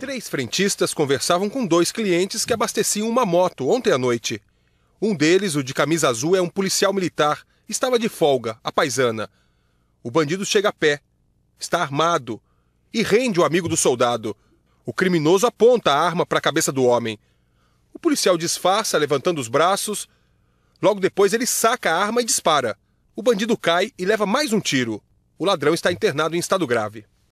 Três frentistas conversavam com dois clientes que abasteciam uma moto ontem à noite. Um deles, o de camisa azul, é um policial militar. Estava de folga, a paisana. O bandido chega a pé. Está armado. E rende o amigo do soldado. O criminoso aponta a arma para a cabeça do homem. O policial disfarça, levantando os braços. Logo depois, ele saca a arma e dispara. O bandido cai e leva mais um tiro. O ladrão está internado em estado grave.